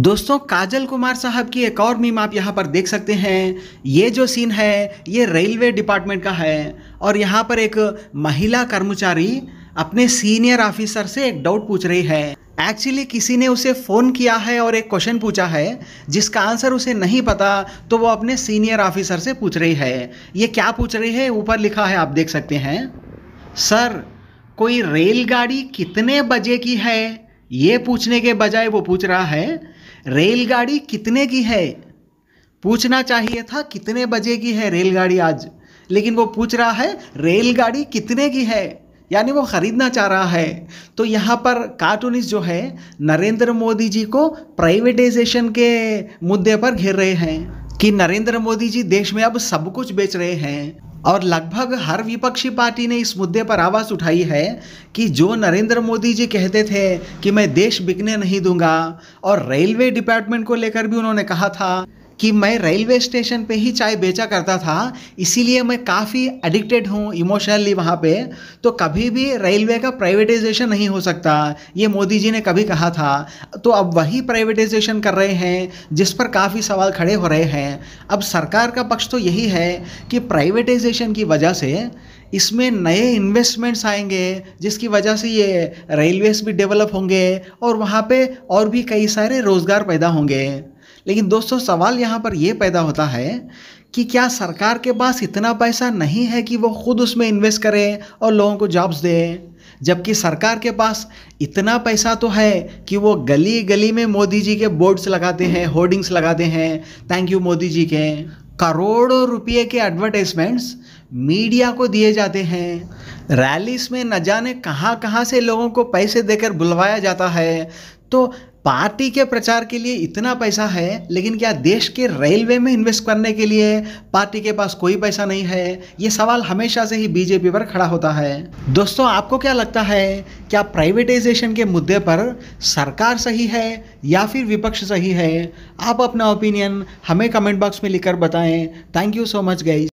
दोस्तों काजल कुमार साहब की एक और मीम आप यहाँ पर देख सकते हैं ये जो सीन है ये रेलवे डिपार्टमेंट का है और यहाँ पर एक महिला कर्मचारी अपने सीनियर ऑफिसर से एक डाउट पूछ रही है एक्चुअली किसी ने उसे फ़ोन किया है और एक क्वेश्चन पूछा है जिसका आंसर उसे नहीं पता तो वो अपने सीनियर ऑफिसर से पूछ रही है ये क्या पूछ रही है ऊपर लिखा है आप देख सकते हैं सर कोई रेलगाड़ी कितने बजे की है ये पूछने के बजाय वो पूछ रहा है रेलगाड़ी कितने की है पूछना चाहिए था कितने बजे की है रेलगाड़ी आज लेकिन वो पूछ रहा है रेलगाड़ी कितने की है यानी वो खरीदना चाह रहा है तो यहाँ पर कार्टूनिस्ट जो है नरेंद्र मोदी जी को प्राइवेटाइजेशन के मुद्दे पर घेर रहे हैं कि नरेंद्र मोदी जी देश में अब सब कुछ बेच रहे हैं और लगभग हर विपक्षी पार्टी ने इस मुद्दे पर आवाज़ उठाई है कि जो नरेंद्र मोदी जी कहते थे कि मैं देश बिकने नहीं दूंगा और रेलवे डिपार्टमेंट को लेकर भी उन्होंने कहा था कि मैं रेलवे स्टेशन पे ही चाय बेचा करता था इसीलिए मैं काफ़ी एडिक्टेड हूँ इमोशनली वहाँ पे तो कभी भी रेलवे का प्राइवेटाइजेशन नहीं हो सकता ये मोदी जी ने कभी कहा था तो अब वही प्राइवेटाइजेशन कर रहे हैं जिस पर काफ़ी सवाल खड़े हो रहे हैं अब सरकार का पक्ष तो यही है कि प्राइवेटाइजेशन की वजह से इसमें नए इन्वेस्टमेंट्स आएंगे जिसकी वजह से ये रेलवेज़ भी डेवलप होंगे और वहाँ पे और भी कई सारे रोज़गार पैदा होंगे लेकिन दोस्तों सवाल यहाँ पर यह पैदा होता है कि क्या सरकार के पास इतना पैसा नहीं है कि वो खुद उसमें इन्वेस्ट करें और लोगों को जॉब्स दें जबकि सरकार के पास इतना पैसा तो है कि वो गली गली में मोदी जी के बोर्ड्स लगाते हैं होर्डिंग्स लगाते हैं थैंक यू मोदी जी के करोड़ों रुपये के एडवर्टाइजमेंट्स मीडिया को दिए जाते हैं रैलीस में न जाने कहाँ कहाँ से लोगों को पैसे देकर बुलवाया जाता है तो पार्टी के प्रचार के लिए इतना पैसा है लेकिन क्या देश के रेलवे में इन्वेस्ट करने के लिए पार्टी के पास कोई पैसा नहीं है ये सवाल हमेशा से ही बीजेपी पर खड़ा होता है दोस्तों आपको क्या लगता है क्या प्राइवेटाइजेशन के मुद्दे पर सरकार सही है या फिर विपक्ष सही है आप अपना ओपिनियन हमें कमेंट बॉक्स में लिखकर बताएं थैंक यू सो मच गई